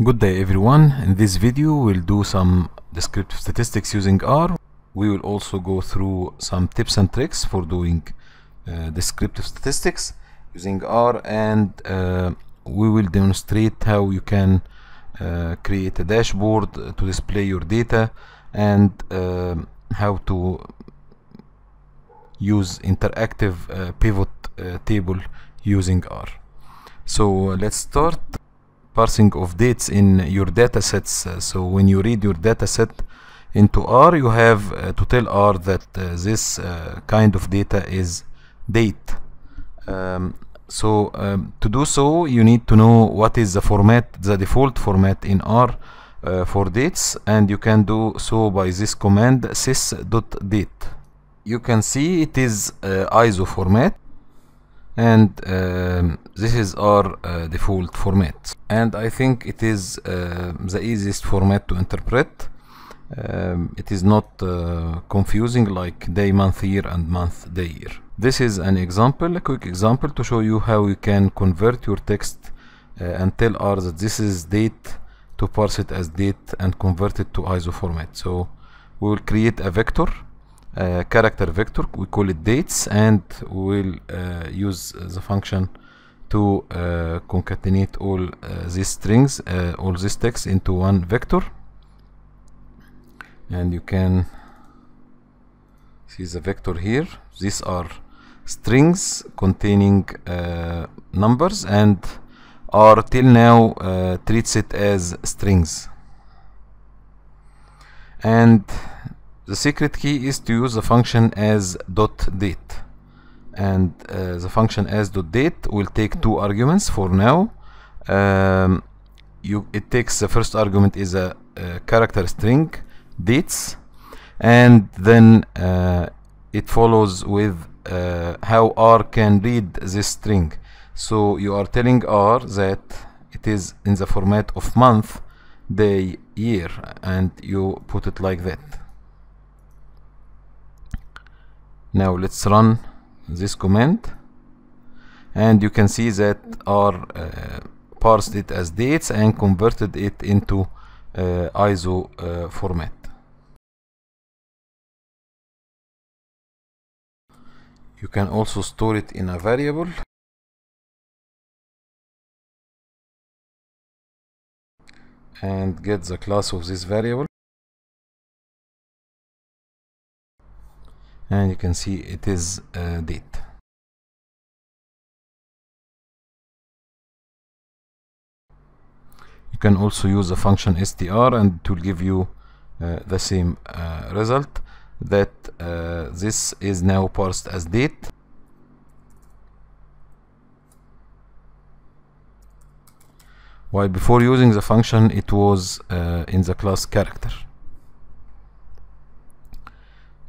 Good day everyone, in this video we'll do some descriptive statistics using R. We will also go through some tips and tricks for doing uh, descriptive statistics using R and uh, we will demonstrate how you can uh, create a dashboard to display your data and uh, how to use interactive uh, pivot uh, table using R. So let's start parsing of dates in your data sets uh, so when you read your data set into R you have uh, to tell R that uh, this uh, kind of data is date um, so um, to do so you need to know what is the format the default format in R uh, for dates and you can do so by this command sys.date you can see it is uh, ISO format and um, this is our uh, default format and I think it is uh, the easiest format to interpret um, it is not uh, confusing like day month year and month day year this is an example a quick example to show you how you can convert your text uh, and tell R that this is date to parse it as date and convert it to ISO format so we will create a vector uh, character vector we call it dates and we'll uh, use the function to uh, concatenate all uh, these strings uh, all this text into one vector and you can see the vector here these are strings containing uh, numbers and are till now treats it as strings and the secret key is to use the function as dot date and uh, the function as dot date will take two arguments for now um, you it takes the first argument is a, a character string dates and then uh, it follows with uh, how R can read this string so you are telling R that it is in the format of month day year and you put it like that now let's run this command and you can see that R uh, parsed it as dates and converted it into uh, ISO uh, format you can also store it in a variable and get the class of this variable and you can see it is uh, date you can also use the function str and it will give you uh, the same uh, result that uh, this is now parsed as date while before using the function it was uh, in the class character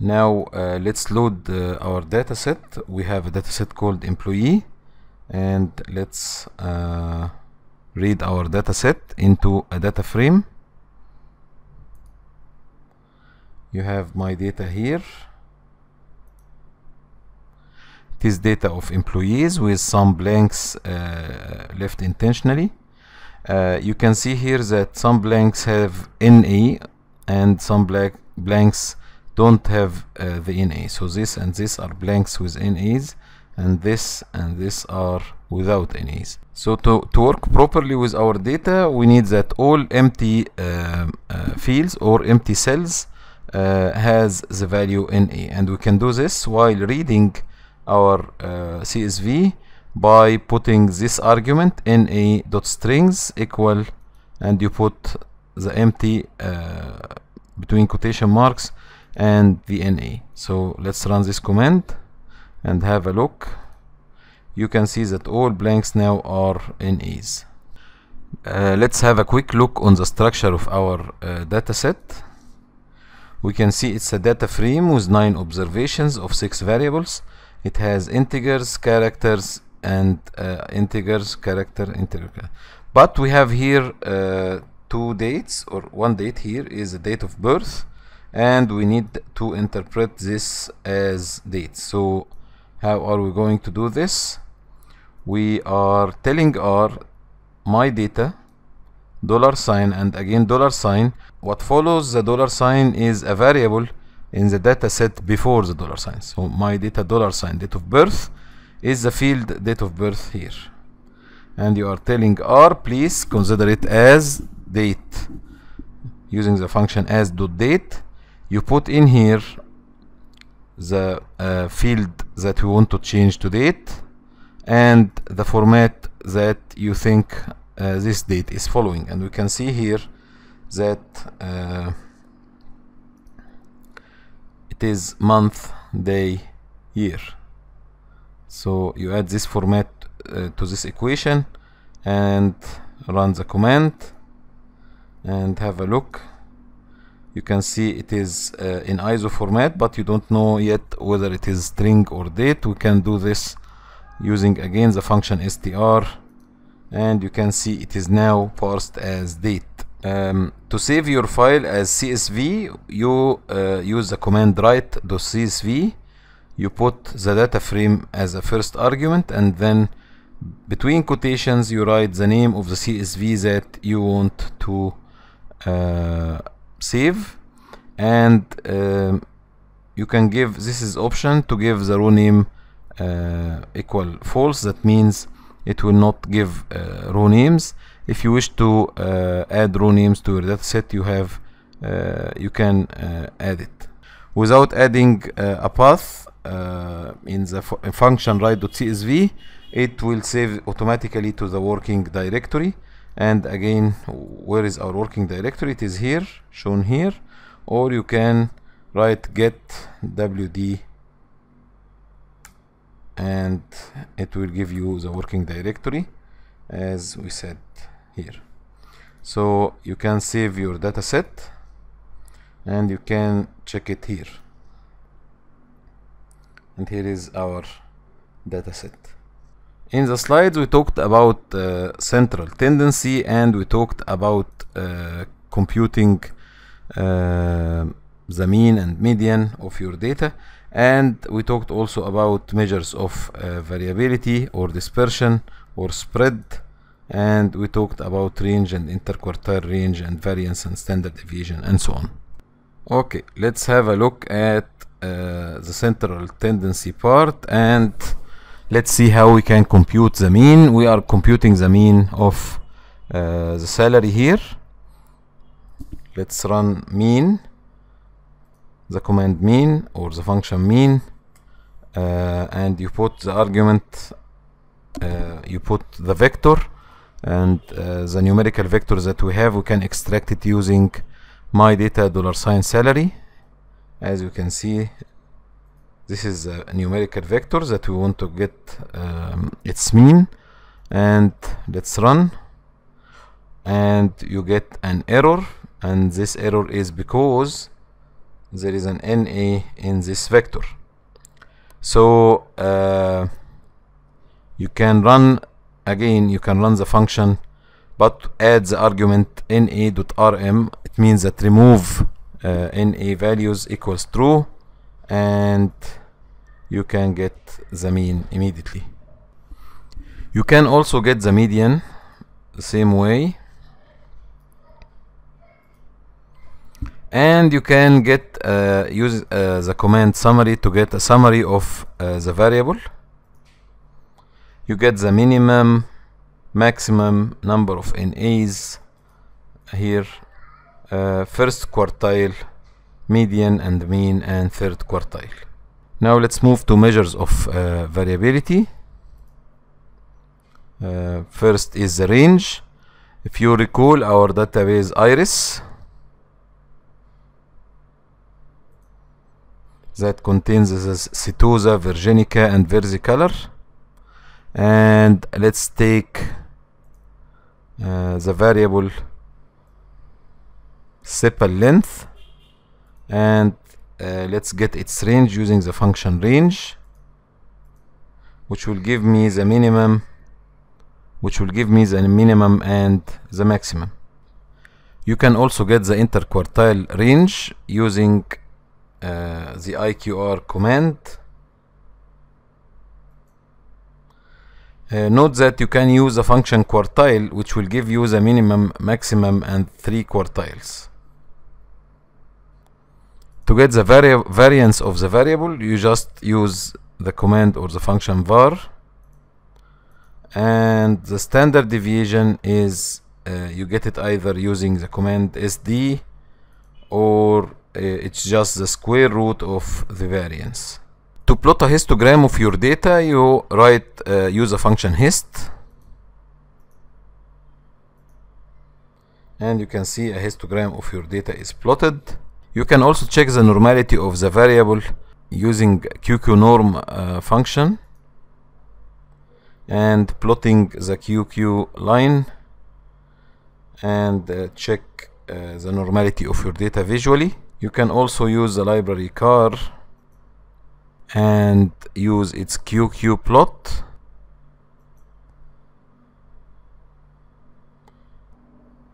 now uh, let's load uh, our dataset we have a dataset called employee and let's uh, read our dataset into a data frame you have my data here This data of employees with some blanks uh, left intentionally uh, you can see here that some blanks have NA and some blank blanks don't have uh, the NA so this and this are blanks with NAs and this and this are without NAs so to, to work properly with our data we need that all empty uh, uh, fields or empty cells uh, has the value NA and we can do this while reading our uh, CSV by putting this argument NA dot strings equal and you put the empty uh, between quotation marks and VNA so let's run this command and have a look you can see that all blanks now are NAs uh, let's have a quick look on the structure of our uh, dataset we can see it's a data frame with 9 observations of 6 variables it has integers characters and uh, integers character integer but we have here uh, two dates or one date here is the date of birth and we need to interpret this as date so how are we going to do this we are telling our my data dollar sign and again dollar sign what follows the dollar sign is a variable in the data set before the dollar sign so my data dollar sign date of birth is the field date of birth here and you are telling r please consider it as date using the function as dot date you put in here the uh, field that we want to change to date and the format that you think uh, this date is following and we can see here that uh, it is month day year so you add this format uh, to this equation and run the command and have a look you can see it is uh, in ISO format but you don't know yet whether it is string or date we can do this using again the function str and you can see it is now parsed as date um, to save your file as CSV you uh, use the command write .csv you put the data frame as a first argument and then between quotations you write the name of the CSV that you want to uh, save and uh, you can give this is option to give the row name uh, equal false that means it will not give uh, row names if you wish to uh, add row names to your dataset you have uh, you can uh, add it without adding a path in the function write.csv it will save automatically to the working directory and again where is our working directory it is here shown here or you can write get wd and it will give you the working directory as we said here so you can save your data set and you can check it here and here is our data set in the slides we talked about uh, central tendency and we talked about uh, computing uh, the mean and median of your data and we talked also about measures of uh, variability or dispersion or spread and we talked about range and interquartile range and variance and standard deviation and so on. Okay, let's have a look at uh, the central tendency part and let's see how we can compute the mean we are computing the mean of uh, the salary here let's run mean the command mean or the function mean uh, and you put the argument uh, you put the vector and uh, the numerical vector that we have we can extract it using my data dollar sign salary as you can see this is a numerical vector that we want to get um, its mean and let's run and you get an error and this error is because there is an NA in this vector so uh, you can run again you can run the function but add the argument na.rm it means that remove uh, na values equals true and you can get the mean immediately you can also get the median the same way and you can get uh, use uh, the command summary to get a summary of uh, the variable you get the minimum maximum number of NAs here uh, first quartile median and mean and third quartile. Now let's move to measures of uh, variability. Uh, first is the range. If you recall our database IRIS that contains this Setosa, Virginica and Versicolor and let's take uh, the variable sepal length and uh, let's get its range using the function range which will give me the minimum which will give me the minimum and the maximum you can also get the interquartile range using uh, the IQR command uh, note that you can use the function quartile which will give you the minimum maximum and three quartiles to get the vari variance of the variable you just use the command or the function var and the standard deviation is uh, you get it either using the command sd or uh, it's just the square root of the variance to plot a histogram of your data you write uh, use a function hist and you can see a histogram of your data is plotted you can also check the normality of the variable using qqnorm uh, function and plotting the qq line and uh, check uh, the normality of your data visually you can also use the library car and use its qq plot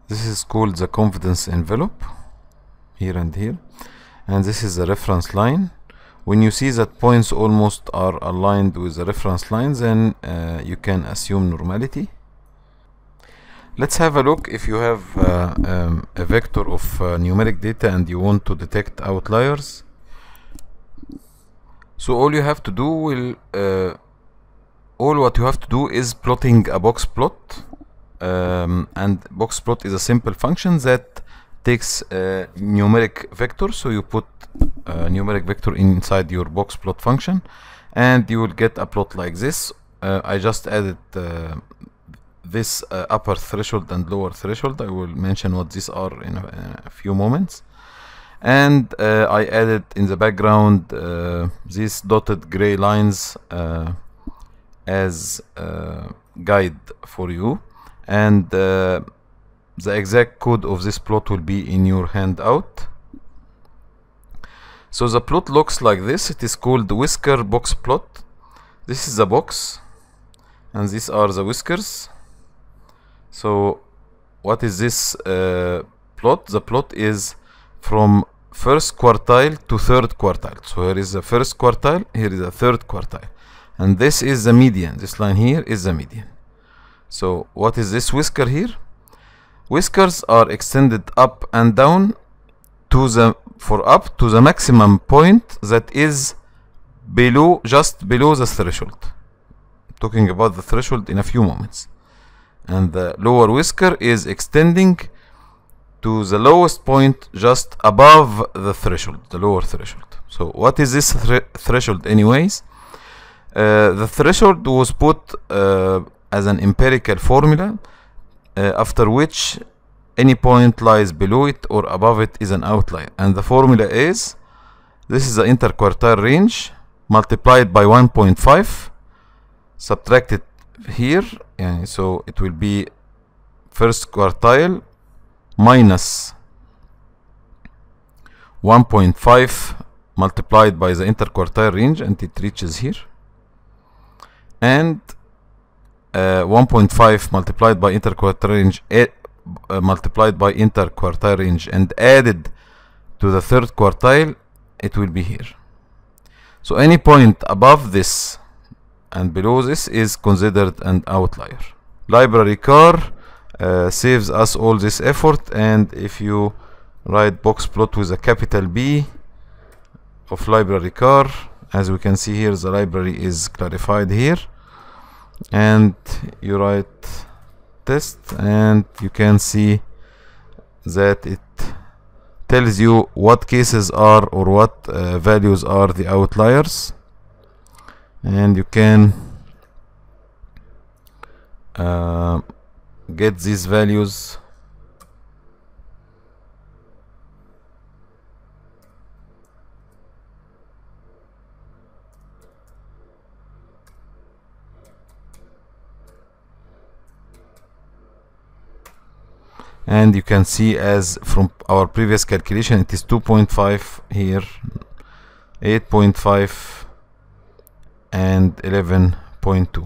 this is called the confidence envelope here and here and this is the reference line when you see that points almost are aligned with the reference line then uh, you can assume normality let's have a look if you have uh, um, a vector of uh, numeric data and you want to detect outliers so all you have to do will uh, all what you have to do is plotting a box plot um, and box plot is a simple function that takes a numeric vector so you put a numeric vector inside your box plot function and you will get a plot like this uh, I just added uh, this uh, upper threshold and lower threshold I will mention what these are in a, in a few moments and uh, I added in the background uh, these dotted gray lines uh, as guide for you and the exact code of this plot will be in your handout so the plot looks like this it is called whisker box plot this is the box and these are the whiskers so what is this uh, plot the plot is from first quartile to third quartile so here is the first quartile here is the third quartile and this is the median this line here is the median so what is this whisker here Whiskers are extended up and down to the for up to the maximum point that is below just below the threshold. Talking about the threshold in a few moments. And the lower whisker is extending to the lowest point just above the threshold, the lower threshold. So what is this thre threshold anyways? Uh, the threshold was put uh, as an empirical formula uh, after which any point lies below it or above it is an outlier and the formula is this is the interquartile range multiplied by 1.5 subtracted here and so it will be first quartile minus 1.5 multiplied by the interquartile range and it reaches here and uh, 1.5 multiplied by interquartile range uh, multiplied by interquartile range and added to the third quartile it will be here so any point above this and below this is considered an outlier library car uh, saves us all this effort and if you write box plot with a capital B of library car as we can see here the library is clarified here and you write test and you can see that it tells you what cases are or what uh, values are the outliers and you can uh, get these values and you can see as from our previous calculation it is 2.5 here 8.5 and 11.2